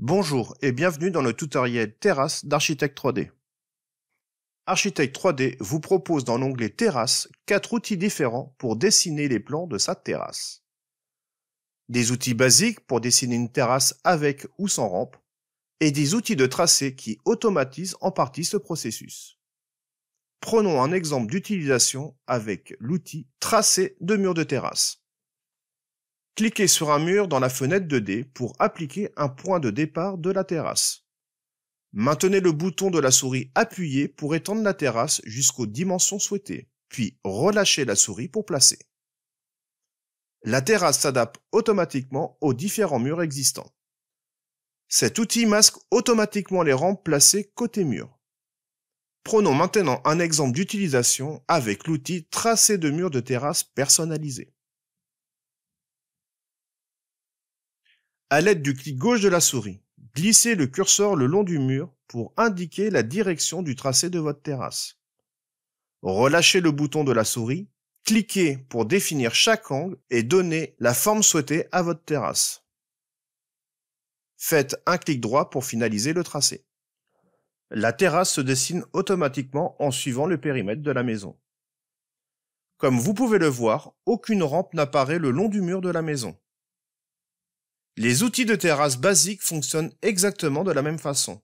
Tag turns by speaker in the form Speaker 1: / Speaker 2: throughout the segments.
Speaker 1: Bonjour et bienvenue dans le tutoriel Terrasse d'Architecte 3D. Architecte 3D vous propose dans l'onglet Terrasse quatre outils différents pour dessiner les plans de sa terrasse. Des outils basiques pour dessiner une terrasse avec ou sans rampe et des outils de tracé qui automatisent en partie ce processus. Prenons un exemple d'utilisation avec l'outil Tracé de mur de terrasse cliquez sur un mur dans la fenêtre 2D pour appliquer un point de départ de la terrasse. Maintenez le bouton de la souris appuyé pour étendre la terrasse jusqu'aux dimensions souhaitées, puis relâchez la souris pour placer. La terrasse s'adapte automatiquement aux différents murs existants. Cet outil masque automatiquement les rampes placées côté mur. Prenons maintenant un exemple d'utilisation avec l'outil tracé de mur de terrasse personnalisé. À l'aide du clic gauche de la souris, glissez le curseur le long du mur pour indiquer la direction du tracé de votre terrasse. Relâchez le bouton de la souris, cliquez pour définir chaque angle et donner la forme souhaitée à votre terrasse. Faites un clic droit pour finaliser le tracé. La terrasse se dessine automatiquement en suivant le périmètre de la maison. Comme vous pouvez le voir, aucune rampe n'apparaît le long du mur de la maison. Les outils de terrasse basiques fonctionnent exactement de la même façon.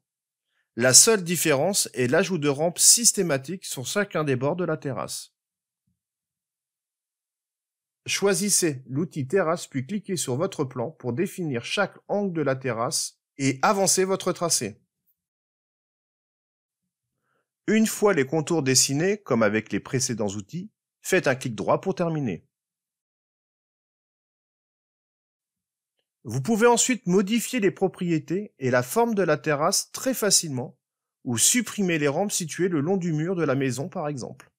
Speaker 1: La seule différence est l'ajout de rampes systématiques sur chacun des bords de la terrasse. Choisissez l'outil terrasse puis cliquez sur votre plan pour définir chaque angle de la terrasse et avancez votre tracé. Une fois les contours dessinés, comme avec les précédents outils, faites un clic droit pour terminer. Vous pouvez ensuite modifier les propriétés et la forme de la terrasse très facilement, ou supprimer les rampes situées le long du mur de la maison par exemple.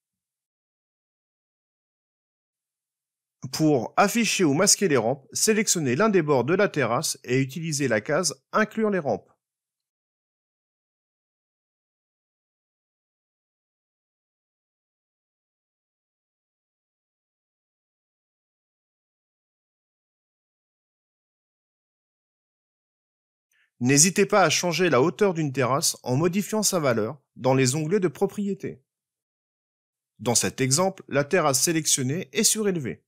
Speaker 1: Pour afficher ou masquer les rampes, sélectionnez l'un des bords de la terrasse et utilisez la case Inclure les rampes. N'hésitez pas à changer la hauteur d'une terrasse en modifiant sa valeur dans les onglets de propriété. Dans cet exemple, la terrasse sélectionnée est surélevée.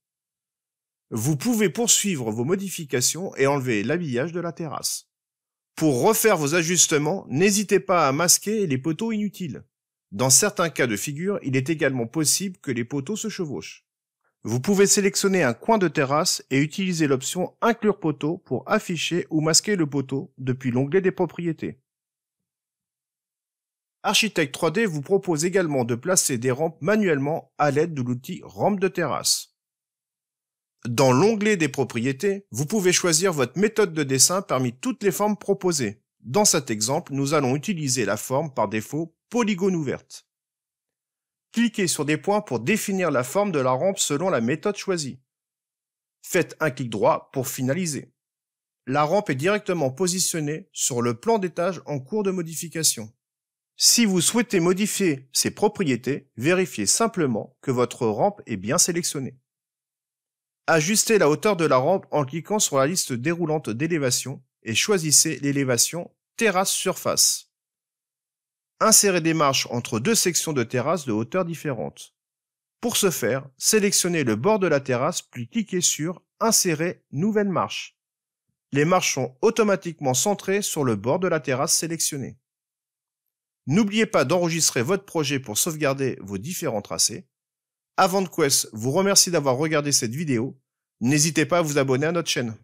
Speaker 1: Vous pouvez poursuivre vos modifications et enlever l'habillage de la terrasse. Pour refaire vos ajustements, n'hésitez pas à masquer les poteaux inutiles. Dans certains cas de figure, il est également possible que les poteaux se chevauchent. Vous pouvez sélectionner un coin de terrasse et utiliser l'option Inclure poteau pour afficher ou masquer le poteau depuis l'onglet des propriétés. Architect 3D vous propose également de placer des rampes manuellement à l'aide de l'outil Rampe de terrasse. Dans l'onglet des propriétés, vous pouvez choisir votre méthode de dessin parmi toutes les formes proposées. Dans cet exemple, nous allons utiliser la forme par défaut polygone ouverte. Cliquez sur des points pour définir la forme de la rampe selon la méthode choisie. Faites un clic droit pour finaliser. La rampe est directement positionnée sur le plan d'étage en cours de modification. Si vous souhaitez modifier ses propriétés, vérifiez simplement que votre rampe est bien sélectionnée. Ajustez la hauteur de la rampe en cliquant sur la liste déroulante d'élévation et choisissez l'élévation terrasse-surface. Insérer des marches entre deux sections de terrasse de hauteur différente. Pour ce faire, sélectionnez le bord de la terrasse puis cliquez sur Insérer nouvelle marche. Les marches sont automatiquement centrées sur le bord de la terrasse sélectionnée. N'oubliez pas d'enregistrer votre projet pour sauvegarder vos différents tracés. Avant de Quest vous remercie d'avoir regardé cette vidéo. N'hésitez pas à vous abonner à notre chaîne.